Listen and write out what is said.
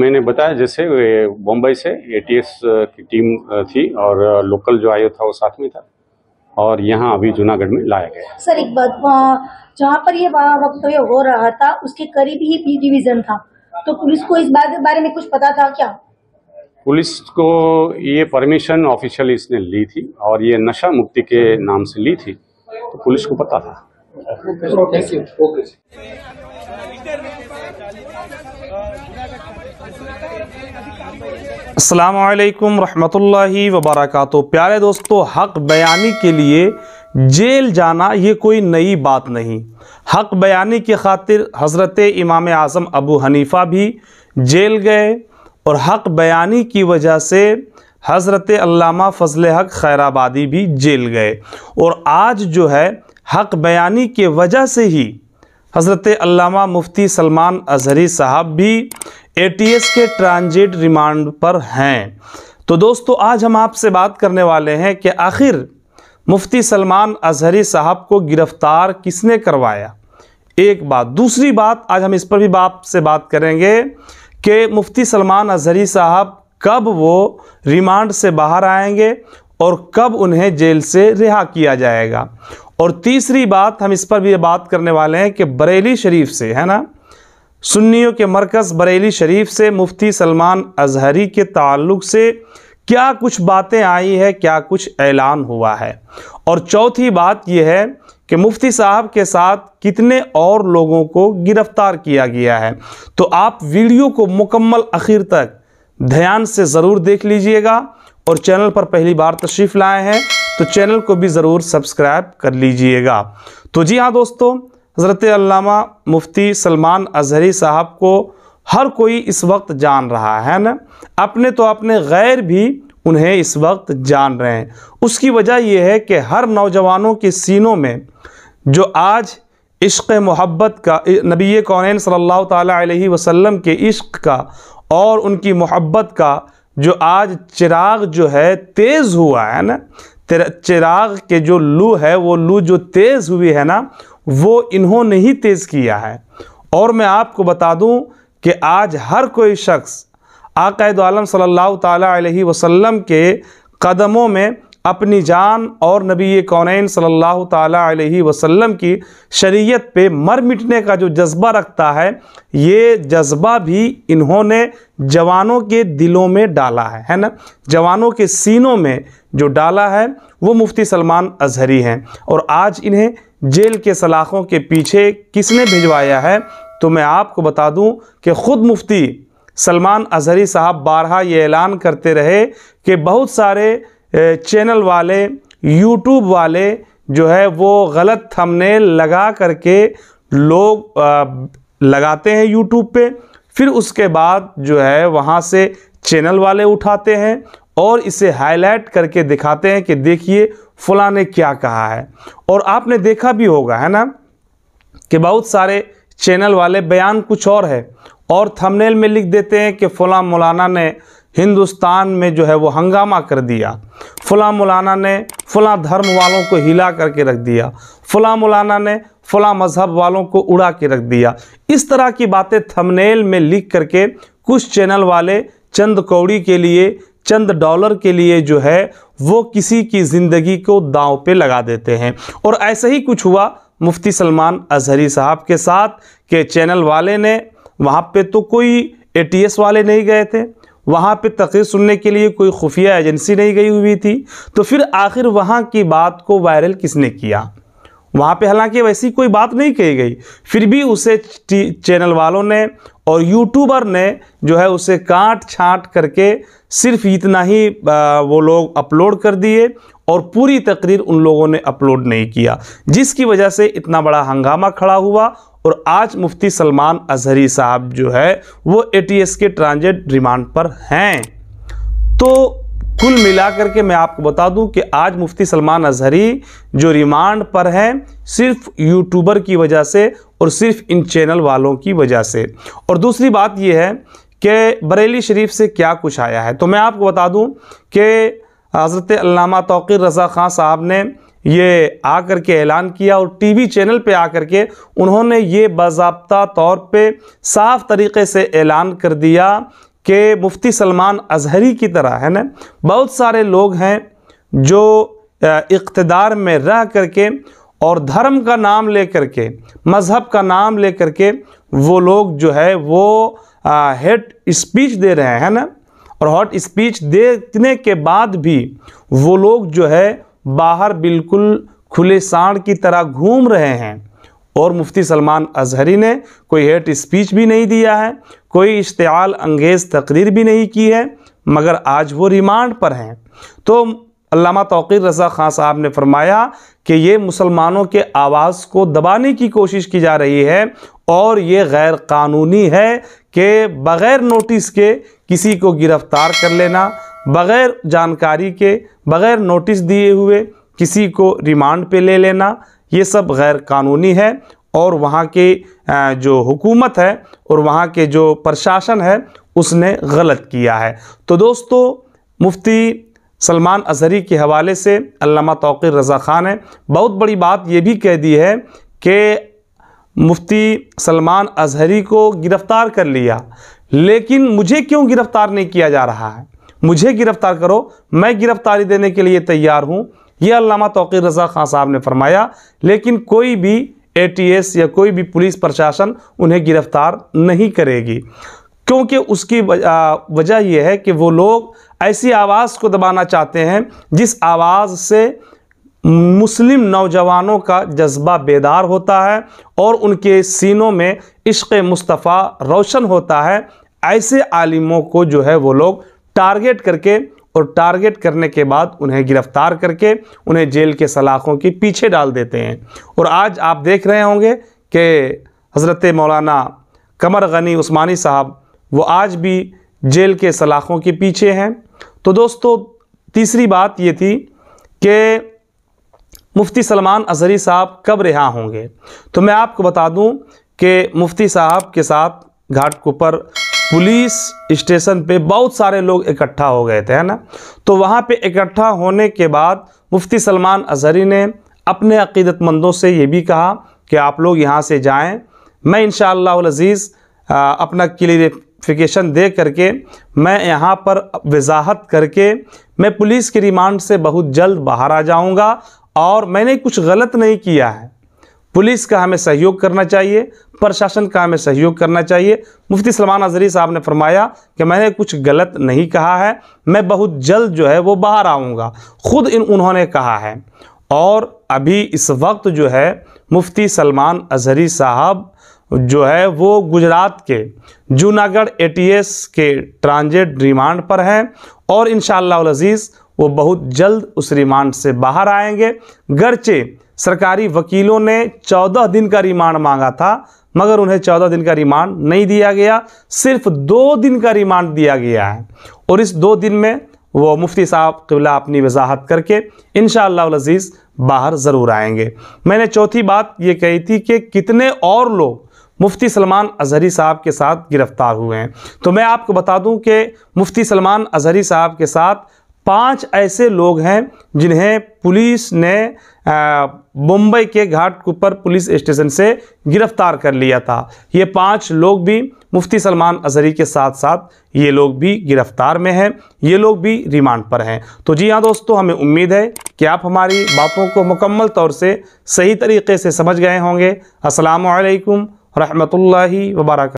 میں نے بتایا جیسے بمبئی سے اے ٹی ایس کی ٹیم تھی اور لوکل جو آئیو تھا وہ ساتھ میں تھا اور یہاں ابھی جناگڑھ میں لایا گیا سر ایک بات جہاں پر یہ وقت ہو رہا تھا اس کے قریب ہی پی ڈیویژن تھا تو پولیس کو اس بات بارے میں کچھ پتا تھا کیا پولیس کو یہ پرمیشن آفیشیل اس نے لی تھی اور یہ نشہ مکتی کے نام سے لی تھی تو پولیس کو پتا تھا Thank you. Thank you. Thank you. السلام علیکم ورحمۃ اللہ وبرکاتہ پیارے دوستو حق بیانی کے لیے جیل جانا یہ کوئی نئی بات نہیں حق بیانی کی خاطر حضرت امام اعظم ابو حنیفہ بھی جیل گئے اور حق بیانی کی وجہ سے حضرت علامہ فضل حق خیر آبادی بھی جیل گئے اور آج جو ہے حق بیانی کے وجہ سے ہی حضرت علامہ مفتی سلمان اظہری صاحب بھی اے ٹی ایس کے ٹرانزٹ ریمانڈ پر ہیں تو دوستو آج ہم آپ سے بات کرنے والے ہیں کہ آخر مفتی سلمان اظہری صاحب کو گرفتار کس نے کروایا ایک بات دوسری بات آج ہم اس پر بھی باپ سے بات کریں گے کہ مفتی سلمان اظہری صاحب کب وہ ریمانڈ سے باہر آئیں گے اور کب انہیں جیل سے رہا کیا جائے گا اور تیسری بات ہم اس پر بھی بات کرنے والے ہیں کہ بریلی شریف سے ہے نا سنیوں کے مرکز بریلی شریف سے مفتی سلمان اظہری کے تعلق سے کیا کچھ باتیں آئی ہے کیا کچھ اعلان ہوا ہے اور چوتھی بات یہ ہے کہ مفتی صاحب کے ساتھ کتنے اور لوگوں کو گرفتار کیا گیا ہے تو آپ ویڈیو کو مکمل اخیر تک دھیان سے ضرور دیکھ لیجئے گا اور چینل پر پہلی بار تشریف لائے ہیں تو چینل کو بھی ضرور سبسکرائب کر لیجئے گا تو جی ہاں دوستو حضرت علامہ مفتی سلمان اظہری صاحب کو ہر کوئی اس وقت جان رہا ہے نا اپنے تو اپنے غیر بھی انہیں اس وقت جان رہے ہیں اس کی وجہ یہ ہے کہ ہر نوجوانوں کے سینوں میں جو آج عشق محبت کا نبی کونین صلی اللہ تعالیٰ علیہ وسلم کے عشق کا اور ان کی محبت کا جو آج چراغ جو ہے تیز ہوا ہے نا چراغ کے جو لو ہے وہ لو جو تیز ہوئی ہے نا وہ انہوں نے ہی تیز کیا ہے اور میں آپ کو بتا دوں کہ آج ہر کوئی شخص عقائد عالم صلی اللہ تعالیٰ علیہ وسلم کے قدموں میں اپنی جان اور نبی کونین صلی اللہ تعالیٰ علیہ وسلم کی شریعت پہ مر مٹنے کا جو جذبہ رکھتا ہے یہ جذبہ بھی انہوں نے جوانوں کے دلوں میں ڈالا ہے ہے نا جوانوں کے سینوں میں جو ڈالا ہے وہ مفتی سلمان اظہری ہیں اور آج انہیں جیل کے سلاخوں کے پیچھے کس نے بھیجوایا ہے تو میں آپ کو بتا دوں کہ خود مفتی سلمان اظہری صاحب بارہا یہ اعلان کرتے رہے کہ بہت سارے چینل والے یوٹیوب والے جو ہے وہ غلط تھم نے لگا کر کے لوگ لگاتے ہیں یوٹیوب پہ پھر اس کے بعد جو ہے وہاں سے چینل والے اٹھاتے ہیں اور اسے ہائی لائٹ کر کے دکھاتے ہیں کہ دیکھیے فلاں نے کیا کہا ہے اور آپ نے دیکھا بھی ہوگا ہے نا کہ بہت سارے چینل والے بیان کچھ اور ہے اور تھمنیل میں لکھ دیتے ہیں کہ فلاں مولانا نے ہندوستان میں جو ہے وہ ہنگامہ کر دیا فلاں مولانا نے فلاں دھرم والوں کو ہلا کر کے رکھ دیا فلاں مولانا نے فلاں مذہب والوں کو اڑا کے رکھ دیا اس طرح کی باتیں تھمنیل میں لکھ کر کے کچھ چینل والے چند کوڑی کے لیے چند ڈالر کے لیے جو ہے وہ کسی کی زندگی کو داؤں پہ لگا دیتے ہیں اور ایسا ہی کچھ ہوا مفتی سلمان اظہری صاحب کے ساتھ کہ چینل والے نے وہاں پہ تو کوئی اے ٹی ایس والے نہیں گئے تھے وہاں پہ تقریر سننے کے لیے کوئی خفیہ ایجنسی نہیں گئی ہوئی تھی تو پھر آخر وہاں کی بات کو وائرل کس نے کیا وہاں پہ حالانکہ ویسی کوئی بات نہیں کہی گئی پھر بھی اسے چینل والوں نے اور یوٹیوبر نے جو ہے اسے کانٹ چھانٹ کر کے صرف اتنا ہی وہ لوگ اپلوڈ کر دیے اور پوری تقریر ان لوگوں نے اپلوڈ نہیں کیا جس کی وجہ سے اتنا بڑا ہنگامہ کھڑا ہوا اور آج مفتی سلمان اظہری صاحب جو ہے وہ اے ٹی ایس کے ٹرانزٹ ریمانڈ پر ہیں تو کل ملا کر کے میں آپ کو بتا دوں کہ آج مفتی سلمان اظہری جو ریمانڈ پر ہیں صرف یوٹیوبر کی وجہ سے اور صرف ان چینل والوں کی وجہ سے اور دوسری بات یہ ہے کہ بریلی شریف سے کیا کچھ آیا ہے تو میں آپ کو بتا دوں کہ حضرت علامہ توقیر رضا خان صاحب نے یہ آ کر کے اعلان کیا اور ٹی وی چینل پہ آ کر کے انہوں نے یہ باضابطہ طور پہ صاف طریقے سے اعلان کر دیا کہ مفتی سلمان اظہری کی طرح ہے نا بہت سارے لوگ ہیں جو اقتدار میں رہ کر کے اور دھرم کا نام لے کر کے مذہب کا نام لے کر کے وہ لوگ جو ہے وہ ہیٹ اسپیچ دے رہے ہیں نا اور ہاٹ اسپیچ دینے کے بعد بھی وہ لوگ جو ہے باہر بالکل کھلے سانڈ کی طرح گھوم رہے ہیں اور مفتی سلمان اظہری نے کوئی ہیٹ اسپیچ بھی نہیں دیا ہے کوئی اشتعال انگیز تقریر بھی نہیں کی ہے مگر آج وہ ریمانڈ پر ہیں تو علامہ توقیر رضا خان صاحب نے فرمایا کہ یہ مسلمانوں کے آواز کو دبانے کی کوشش کی جا رہی ہے اور یہ غیر قانونی ہے کہ بغیر نوٹس کے کسی کو گرفتار کر لینا بغیر جانکاری کے بغیر نوٹس دیے ہوئے کسی کو ریمانڈ پہ لے لینا یہ سب غیر قانونی ہے اور وہاں کی جو حکومت ہے اور وہاں کے جو پرشاسن ہے اس نے غلط کیا ہے تو دوستو مفتی سلمان اظہری کے حوالے سے علامہ توقیر رضا خان نے بہت بڑی بات یہ بھی کہہ دی ہے کہ مفتی سلمان اظہری کو گرفتار کر لیا لیکن مجھے کیوں گرفتار نہیں کیا جا رہا ہے مجھے گرفتار کرو میں گرفتاری دینے کے لیے تیار ہوں یہ علامہ توقیر رضا خان صاحب نے فرمایا لیکن کوئی بھی اے ٹی ایس یا کوئی بھی پولیس پرشاسن انہیں گرفتار نہیں کرے گی کیونکہ اس کی وجہ یہ ہے کہ وہ لوگ ایسی آواز کو دبانا چاہتے ہیں جس آواز سے مسلم نوجوانوں کا جذبہ بیدار ہوتا ہے اور ان کے سینوں میں عشق مصطفیٰ روشن ہوتا ہے ایسے عالموں کو جو ہے وہ لوگ ٹارگیٹ کر کے اور ٹارگیٹ کرنے کے بعد انہیں گرفتار کر کے انہیں جیل کے سلاخوں کی پیچھے ڈال دیتے ہیں اور آج آپ دیکھ رہے ہوں گے کہ حضرت مولانا قمر غنی عثمانی صاحب وہ آج بھی جیل کے سلاخوں کے پیچھے ہیں تو دوستو تیسری بات یہ تھی کہ مفتی سلمان عزری صاحب کب رہا ہوں گے تو میں آپ کو بتا دوں کہ مفتی صاحب کے ساتھ گھاٹ کوپر پولیس اسٹیشن پہ بہت سارے لوگ اکٹھا ہو گئے تھے نا تو وہاں پہ اکٹھا ہونے کے بعد مفتی سلمان اظہری نے اپنے عقیدت مندوں سے یہ بھی کہا کہ آپ لوگ یہاں سے جائیں میں انشاءاللہ العزیز اپنا کلیریفیکیشن دے کر کے میں یہاں پر وضاحت کر کے میں پولیس کی ریمانڈ سے بہت جلد باہر آ جاؤں گا اور میں نے کچھ غلط نہیں کیا ہے پولیس کا ہمیں سہیوگ کرنا چاہیے پرشاشن کا ہمیں سہیوگ کرنا چاہیے مفتی سلمان عزری صاحب نے فرمایا کہ میں نے کچھ غلط نہیں کہا ہے میں بہت جلد جو ہے وہ باہر آؤں گا خود ان انہوں نے کہا ہے اور ابھی اس وقت جو ہے مفتی سلمان عزری صاحب جو ہے وہ گجرات کے جوناگر ایٹی اے ٹی ایس کے ٹرانجیٹ ریمانڈ پر ہیں اور انشاءاللہ العزیز وہ بہت جلد اس ریمانڈ سے باہر آئیں گے گرچہ سرکاری وکیلوں نے چودہ دن کا ریمانڈ مانگا تھا مگر انہیں چودہ دن کا ریمانڈ نہیں دیا گیا صرف دو دن کا ریمانڈ دیا گیا ہے اور اس دو دن میں وہ مفتی صاحب قبلہ اپنی وضاحت کر کے انشاءاللہ العزیز باہر ضرور آئیں گے میں نے چوتھی بات یہ کہی تھی کہ کتنے اور لوگ مفتی سلمان اظہری صاحب کے ساتھ گرفتار ہوئے ہیں تو میں آپ کو بتا دوں کہ مفتی سلمان اظہری صاحب کے ساتھ پانچ ایسے لوگ ہیں جنہیں پولیس نے بمبئی کے گھاٹ کپر پولیس اسٹیشن سے گرفتار کر لیا تھا یہ پانچ لوگ بھی مفتی سلمان عظہری کے ساتھ ساتھ یہ لوگ بھی گرفتار میں ہیں یہ لوگ بھی ریمانڈ پر ہیں تو جی ہاں دوستو ہمیں امید ہے کہ آپ ہماری باتوں کو مکمل طور سے صحیح طریقے سے سمجھ گئے ہوں گے السلام علیکم ورحمۃ اللہ وبرکاتہ